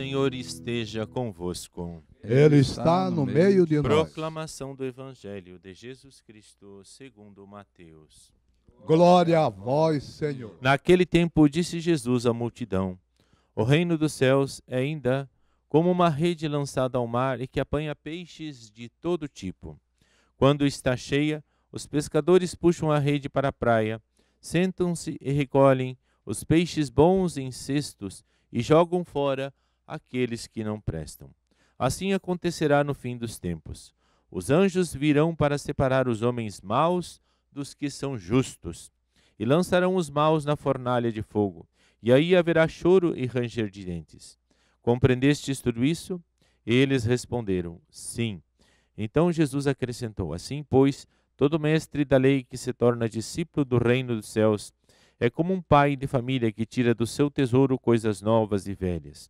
Senhor esteja convosco. Ele está no meio de nós. Proclamação do Evangelho de Jesus Cristo segundo Mateus. Glória a vós, Senhor. Naquele tempo disse Jesus à multidão: O reino dos céus é ainda como uma rede lançada ao mar e que apanha peixes de todo tipo. Quando está cheia, os pescadores puxam a rede para a praia, sentam-se e recolhem os peixes bons em cestos e jogam fora aqueles que não prestam. Assim acontecerá no fim dos tempos. Os anjos virão para separar os homens maus dos que são justos, e lançarão os maus na fornalha de fogo, e aí haverá choro e ranger de dentes. Compreendestes tudo isso? Eles responderam: Sim. Então Jesus acrescentou: Assim, pois, todo mestre da lei que se torna discípulo do reino dos céus é como um pai de família que tira do seu tesouro coisas novas e velhas.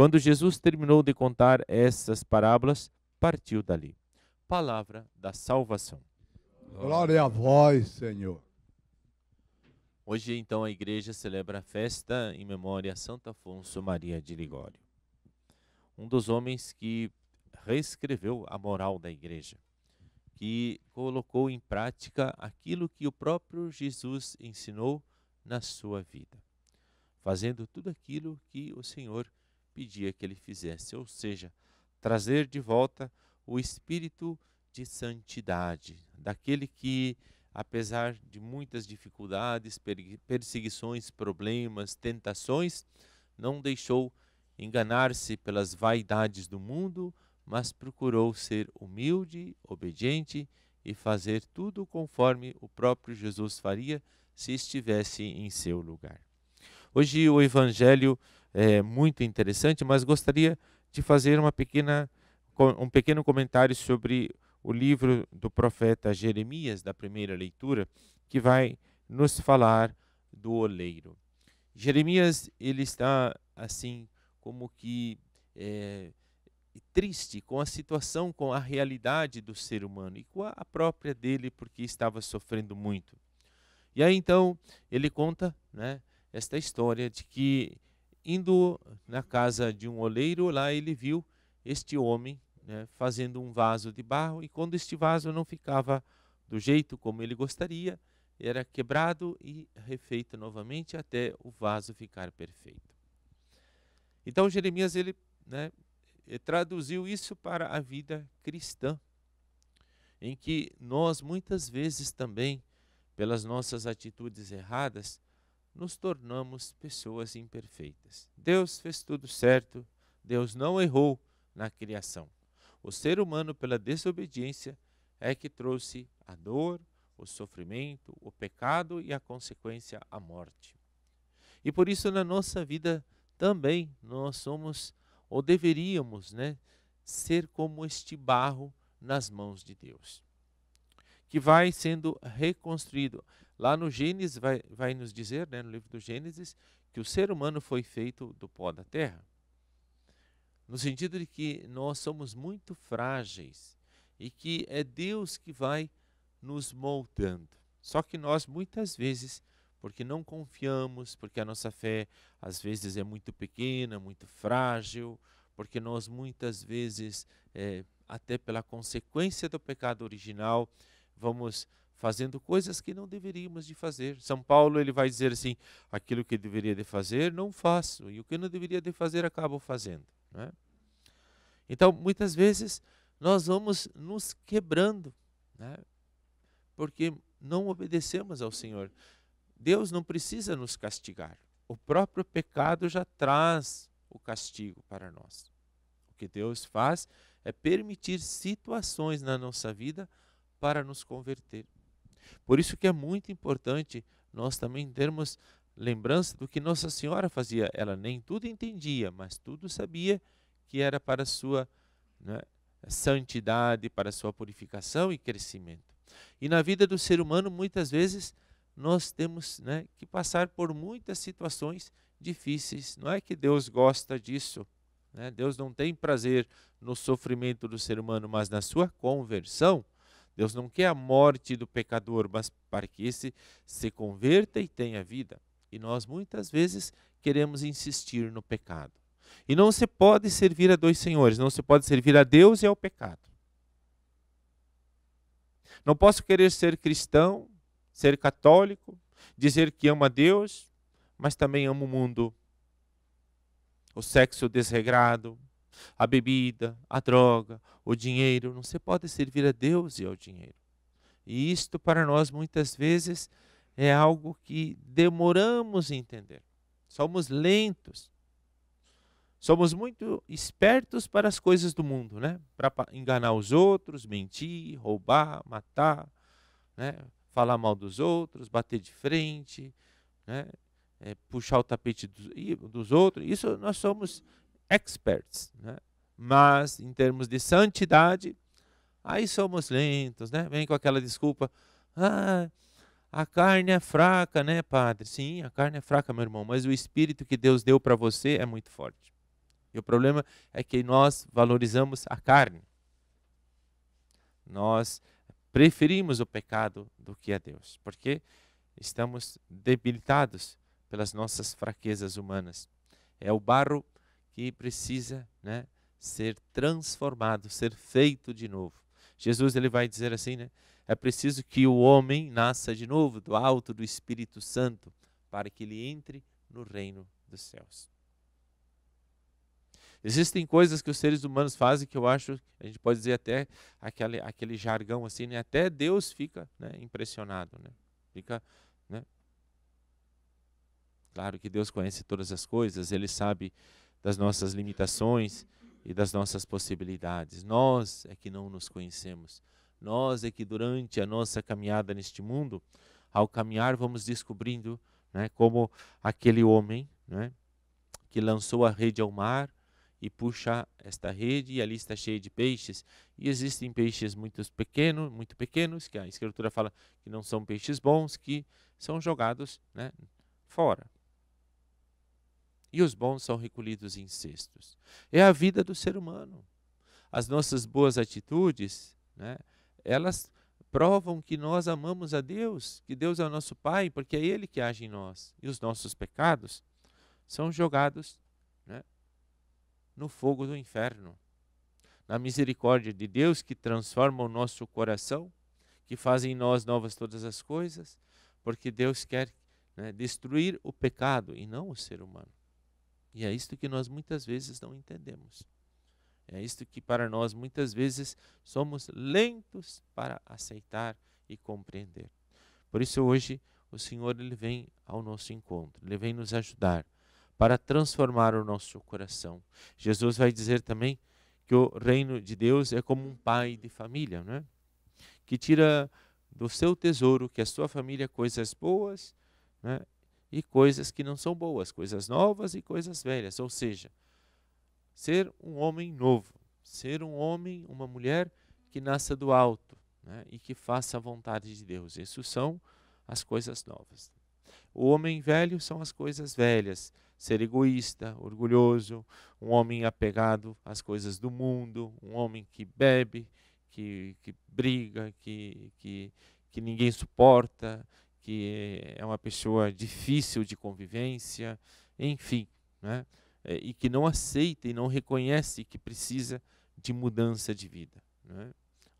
Quando Jesus terminou de contar essas parábolas, partiu dali. Palavra da salvação. Glória a vós, Senhor. Hoje, então, a igreja celebra a festa em memória a Santo Afonso Maria de Ligório, um dos homens que reescreveu a moral da igreja, que colocou em prática aquilo que o próprio Jesus ensinou na sua vida, fazendo tudo aquilo que o Senhor pedia que ele fizesse, ou seja, trazer de volta o espírito de santidade, daquele que, apesar de muitas dificuldades, perseguições, problemas, tentações, não deixou enganar-se pelas vaidades do mundo, mas procurou ser humilde, obediente e fazer tudo conforme o próprio Jesus faria se estivesse em seu lugar. Hoje o Evangelho é, muito interessante, mas gostaria de fazer uma pequena, um pequeno comentário sobre o livro do profeta Jeremias, da primeira leitura, que vai nos falar do oleiro. Jeremias ele está assim como que é, triste com a situação, com a realidade do ser humano e com a própria dele, porque estava sofrendo muito. E aí então ele conta né, esta história de que indo na casa de um oleiro, lá ele viu este homem né, fazendo um vaso de barro, e quando este vaso não ficava do jeito como ele gostaria, era quebrado e refeito novamente até o vaso ficar perfeito. Então Jeremias ele né, traduziu isso para a vida cristã, em que nós muitas vezes também, pelas nossas atitudes erradas, nos tornamos pessoas imperfeitas. Deus fez tudo certo, Deus não errou na criação. O ser humano, pela desobediência, é que trouxe a dor, o sofrimento, o pecado e a consequência, a morte. E por isso, na nossa vida também, nós somos, ou deveríamos, né, ser como este barro nas mãos de Deus, que vai sendo reconstruído. Lá no Gênesis, vai, vai nos dizer, né, no livro do Gênesis, que o ser humano foi feito do pó da terra. No sentido de que nós somos muito frágeis e que é Deus que vai nos moldando. Só que nós, muitas vezes, porque não confiamos, porque a nossa fé às vezes é muito pequena, muito frágil, porque nós muitas vezes, é, até pela consequência do pecado original, vamos fazendo coisas que não deveríamos de fazer. São Paulo ele vai dizer assim: aquilo que deveria de fazer não faço e o que não deveria de fazer acabo fazendo. Né? Então muitas vezes nós vamos nos quebrando, né? porque não obedecemos ao Senhor. Deus não precisa nos castigar. O próprio pecado já traz o castigo para nós. O que Deus faz é permitir situações na nossa vida para nos converter. Por isso que é muito importante nós também termos lembrança do que Nossa Senhora fazia. Ela nem tudo entendia, mas tudo sabia que era para a sua né, santidade, para a sua purificação e crescimento. E na vida do ser humano, muitas vezes, nós temos né, que passar por muitas situações difíceis. Não é que Deus gosta disso. Né? Deus não tem prazer no sofrimento do ser humano, mas na sua conversão, Deus não quer a morte do pecador, mas para que esse se converta e tenha vida. E nós muitas vezes queremos insistir no pecado. E não se pode servir a dois senhores, não se pode servir a Deus e ao pecado. Não posso querer ser cristão, ser católico, dizer que amo a Deus, mas também amo o mundo, o sexo desregrado, a bebida, a droga, o dinheiro. Não se pode servir a Deus e ao dinheiro. E isto para nós muitas vezes é algo que demoramos a entender. Somos lentos. Somos muito espertos para as coisas do mundo, né? Para enganar os outros, mentir, roubar, matar, né? falar mal dos outros, bater de frente, né? É, puxar o tapete dos, dos outros. Isso nós somos experts, né? mas em termos de santidade, aí somos lentos, né? Vem com aquela desculpa, ah, a carne é fraca, né, padre? Sim, a carne é fraca, meu irmão, mas o espírito que Deus deu para você é muito forte. E o problema é que nós valorizamos a carne. Nós preferimos o pecado do que a Deus, porque estamos debilitados pelas nossas fraquezas humanas. É o barro que precisa né, ser transformado, ser feito de novo. Jesus ele vai dizer assim, né? É preciso que o homem nasça de novo do alto do Espírito Santo para que ele entre no reino dos céus. Existem coisas que os seres humanos fazem que eu acho, a gente pode dizer até aquele, aquele jargão assim, né? até Deus fica né, impressionado, né? fica né. Claro que Deus conhece todas as coisas, Ele sabe das nossas limitações e das nossas possibilidades. Nós é que não nos conhecemos. Nós é que durante a nossa caminhada neste mundo, ao caminhar, vamos descobrindo, né, como aquele homem, né, que lançou a rede ao mar e puxa esta rede e ali está cheia de peixes. E existem peixes muito pequenos, muito pequenos, que a escritura fala que não são peixes bons, que são jogados, né, fora e os bons são recolhidos em cestos. É a vida do ser humano. As nossas boas atitudes, né, elas provam que nós amamos a Deus, que Deus é o nosso Pai, porque é Ele que age em nós. E os nossos pecados são jogados né, no fogo do inferno. Na misericórdia de Deus que transforma o nosso coração, que faz em nós novas todas as coisas, porque Deus quer né, destruir o pecado e não o ser humano. E é isto que nós muitas vezes não entendemos. É isto que para nós muitas vezes somos lentos para aceitar e compreender. Por isso hoje o Senhor ele vem ao nosso encontro, ele vem nos ajudar para transformar o nosso coração. Jesus vai dizer também que o reino de Deus é como um pai de família, né? Que tira do seu tesouro, que a sua família coisas boas, né? e coisas que não são boas, coisas novas e coisas velhas. Ou seja, ser um homem novo, ser um homem, uma mulher que nasça do alto né, e que faça a vontade de Deus. Isso são as coisas novas. O homem velho são as coisas velhas. Ser egoísta, orgulhoso, um homem apegado às coisas do mundo, um homem que bebe, que, que briga, que, que, que ninguém suporta que é uma pessoa difícil de convivência, enfim, né? É, e que não aceita e não reconhece que precisa de mudança de vida. Né?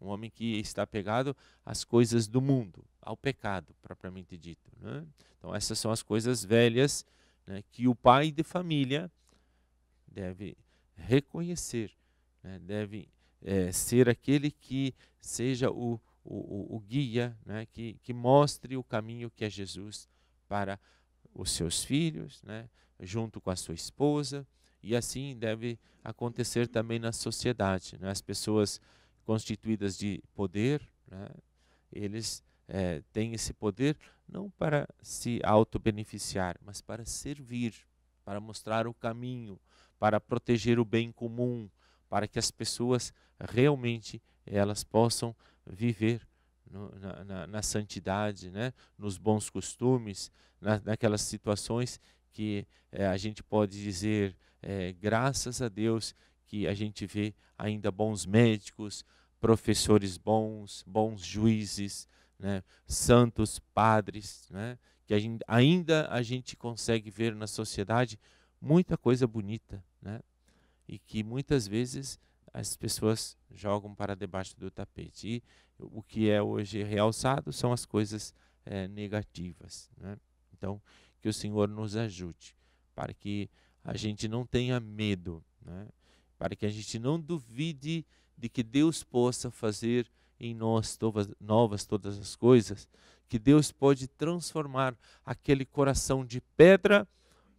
Um homem que está apegado às coisas do mundo, ao pecado, propriamente dito. Né? Então, essas são as coisas velhas né, que o pai de família deve reconhecer, né? deve é, ser aquele que seja o o, o, o guia, né, que, que mostre o caminho que é Jesus para os seus filhos, né, junto com a sua esposa, e assim deve acontecer também na sociedade. Né, as pessoas constituídas de poder, né, eles é, têm esse poder não para se auto-beneficiar, mas para servir, para mostrar o caminho, para proteger o bem comum, para que as pessoas realmente elas possam viver no, na, na, na, santidade, né? nos bons costumes, na, naquelas situações que eh, a gente pode dizer, eh, graças a Deus, que a gente vê ainda bons médicos, professores bons, bons juízes, né? santos padres, né? que a gente, ainda a gente consegue ver na sociedade muita coisa bonita, né? e que muitas vezes as pessoas jogam para debaixo do tapete. E o que é hoje realçado são as coisas é, negativas. Né? Então, que o Senhor nos ajude para que a gente não tenha medo, né? para que a gente não duvide de que Deus possa fazer em nós novas, novas todas as coisas, que Deus pode transformar aquele coração de pedra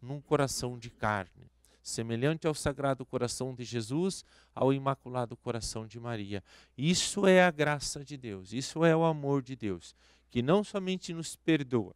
num coração de carne semelhante ao Sagrado Coração de Jesus, ao Imaculado Coração de Maria. Isso é a graça de Deus, isso é o amor de Deus, que não somente nos perdoa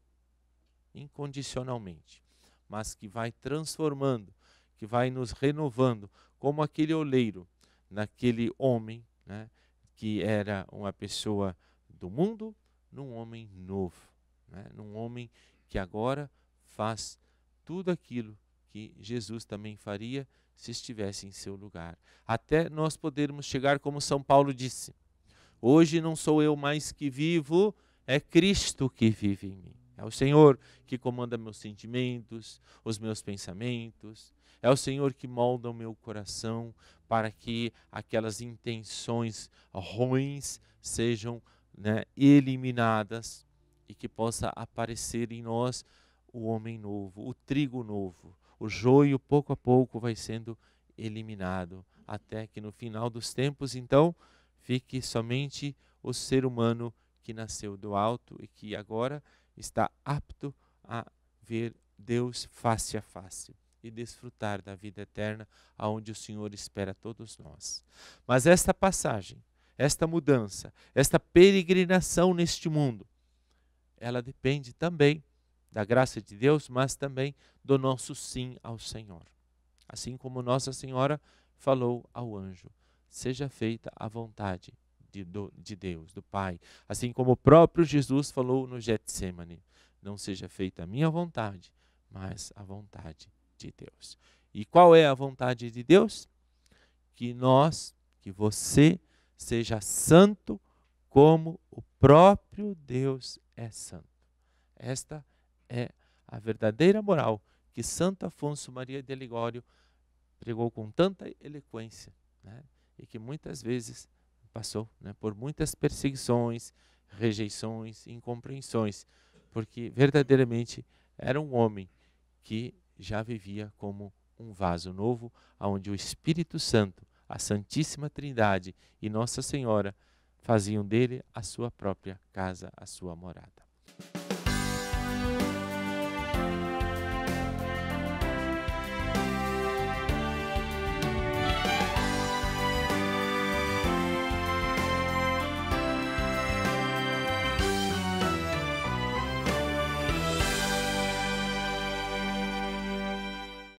incondicionalmente, mas que vai transformando, que vai nos renovando, como aquele oleiro, naquele homem né, que era uma pessoa do mundo, num homem novo, né, num homem que agora faz tudo aquilo que Jesus também faria se estivesse em seu lugar. Até nós podermos chegar como São Paulo disse: Hoje não sou eu mais que vivo, é Cristo que vive em mim. É o Senhor que comanda meus sentimentos, os meus pensamentos. É o Senhor que molda o meu coração para que aquelas intenções ruins sejam né, eliminadas e que possa aparecer em nós o homem novo, o trigo novo, o joio pouco a pouco vai sendo eliminado, até que no final dos tempos, então, fique somente o ser humano que nasceu do alto e que agora está apto a ver Deus face a face e desfrutar da vida eterna aonde o Senhor espera todos nós. Mas esta passagem, esta mudança, esta peregrinação neste mundo, ela depende também da graça de Deus, mas também do nosso sim ao Senhor. Assim como Nossa Senhora falou ao anjo: seja feita a vontade de, do, de Deus, do Pai. Assim como o próprio Jesus falou no Getsemane: não seja feita a minha vontade, mas a vontade de Deus. E qual é a vontade de Deus? Que nós, que você seja santo como o próprio Deus é santo. Esta é a verdadeira moral que Santo Afonso Maria de Ligório pregou com tanta eloquência né, e que muitas vezes passou né, por muitas perseguições, rejeições, incompreensões, porque verdadeiramente era um homem que já vivia como um vaso novo, onde o Espírito Santo, a Santíssima Trindade e Nossa Senhora faziam dele a sua própria casa, a sua morada.